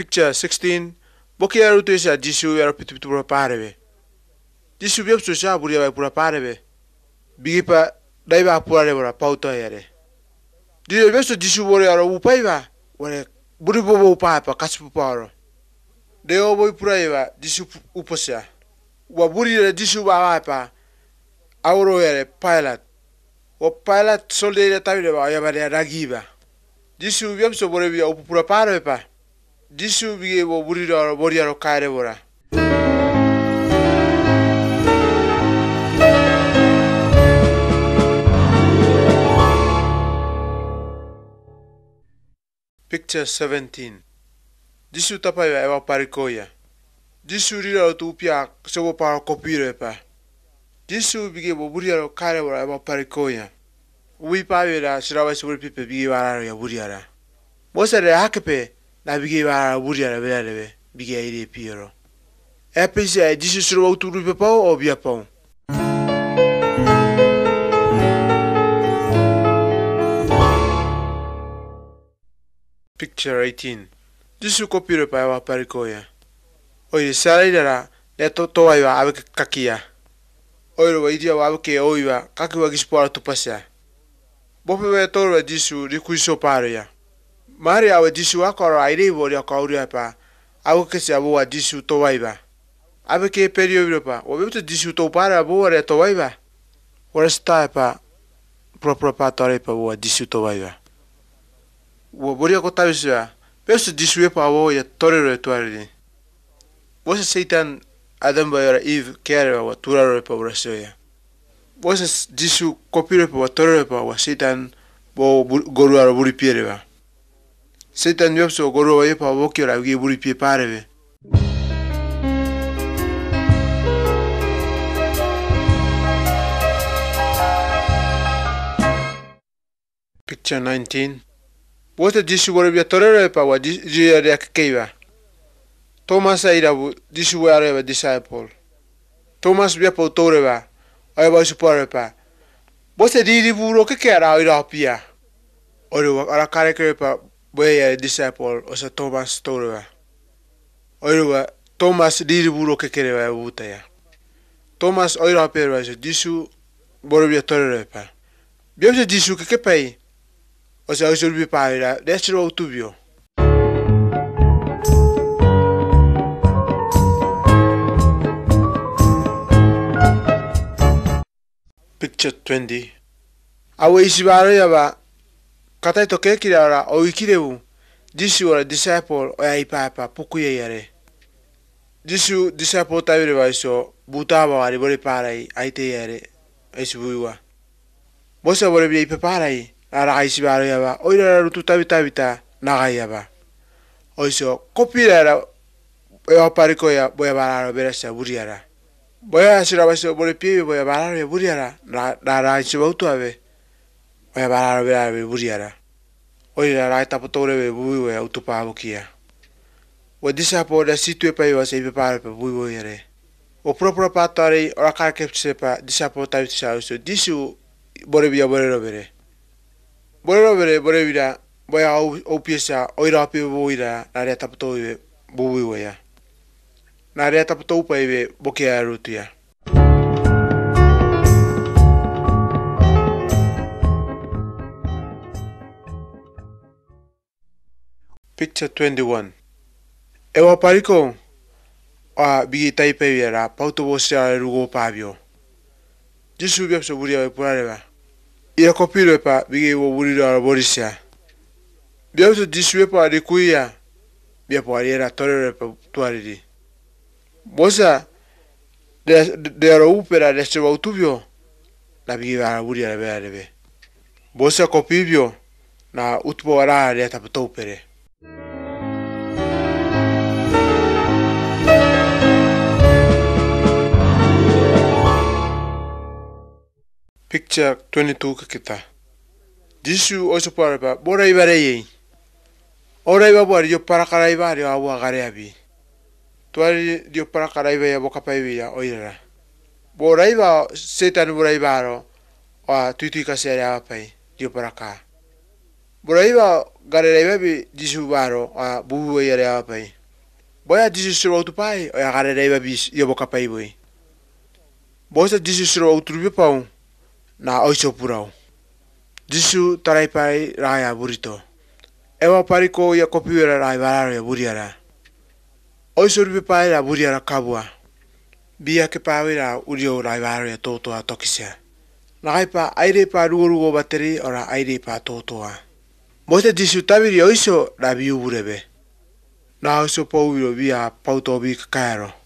Picture 16 Boki aru tu isa jisu yaru pitu pitu pura parebe. Jisu biop su sa buri abai pura parebe. Bigi pa dai ba pura re bora pauta yare. Dile biop su jisu bore aru upai ba. Ware buri bobo upai pa kasu pa aru. obo boi pura eba jisu uposia. Wa buri re jisu ba ba pa. Auro yare pilot. Wa pilot solde yare tabi reba ayabare ragiba. Jisu biop su pura bia upura parebe pa. disu bige wo buri do bori aro kaire bora picture 17 disu tapa ya ewa parikoya disu rira o tupia sebo pa kopire pa disu bige wo buri aro kaire bora ewa parikoya Uwi pawe la shirawa isi wuri pipe bigi wa alaro ya buri ara. Mose le hakepe, na bige ba buri ara bera lebe bige ire piero epis e disu suru wau turu pe pao o bia pao Picture 18 Disu kopiro pa e wa parikoya Oire sala dara ne to to wa ave kakia Oire wa idia wa ave ke oiva kakiwa ara tu pasea Bope ve toro disu rikuiso ya. mare awe disu akoro aire ibori akauri apa awe kesi abo wa disu to waiba abe ke perio biropa obe to disu to para abo wa to waiba ora sta pa propro pa tore pa wa disu to waiba wo boria ko tabisa pesu disu pa wo ya tore ro tuari Você seitan adam ba yora eve kere wa tura ro pa ora soya Você disu kopiro pa wa tore pa wa Satan bo goru aro buri piere ba Shetani yapso goro ye pa bokyo ra ge buri pie parebe. Picture 19. Wote jishu bore bia torero pa wa jishu ya keiba. Thomas aira bu jishu wa areba disciple. Thomas bia pa toreba. Ai ba su parepa. Wote diri buro ke ara ira pia. Ore wa ara kare ya disciple osa Thomas tourewa oirova Thomas wa kekereva ya. Thomas oira hopeerova oso Jisu vorovia toreroepa viapisa Jisu kekepai osa oiso rupipaveira reasirova utuvio Picture 20 Awe ba Kataito kekira ora o u Jisu ora disciple o ai papa puku yare Jisu disciple tabire baiso butaba wari bore parai aite yare. Esu buiwa. Bosa bore bi parai ara aisi baro yaba. Oira rutu tabita bita nagai yaba. Oiso kopira era eo pariko ya boya buri berasa buriara. Boya asira baiso bore pibe boya bararo buriara. Ra ra aisi bautu abe oia bararorera wĩwuriara oirera raetapotõure wĩvuiwe utupavukia wedisapooda situepa yoose parepa vuivoiere opurapura patarei orakarekeptisepa disapo so disu borevia borerovere be bui voea oupiesa oiraopivoira rarea tapotouive potou pa be ive rutia Picture 21. Ewa pariko a tai pe yera pauto ru go pa bio Jisu bia so buria we purareva. Ia kopiro pa bigi wo buriro a borisia. bi apso Jisu pa rikuia bia po ariera re pa tuariri. Bosa de de ro upera de se bio la bigi va buria la vera leve. Bosa kopivio na utbo ara ya tapotopere. picture 22 ka kita jisu oso para ba bora ibare ye ora iba bora yo para kara iba ri awa gare abi twari dio para kara iba ya boka pa iba oira bora iba setan bora iba ro a tuitui ka sere apa dio para ka bora iba gare iba bi jisu baro a bubu ya re apa boya disu siro tu pai o ya gare iba bi yo boka pa iba bosa jisu siro utrubi pau na oiso purau. Jisu tarai pai raya burito. Ewa pariko ya kopiwera rai vararo ya buriara. Oiso rupi pai la buriara kabua. Bia ke pawe ra urio rai vararo ya totoa tokisea. Nakai pa aire pa rugorugo bateri ora aire pa totoa. Moite Jisu tabiri oiso ra biuburebe. Na oiso pouiro bia pautobi kakaero.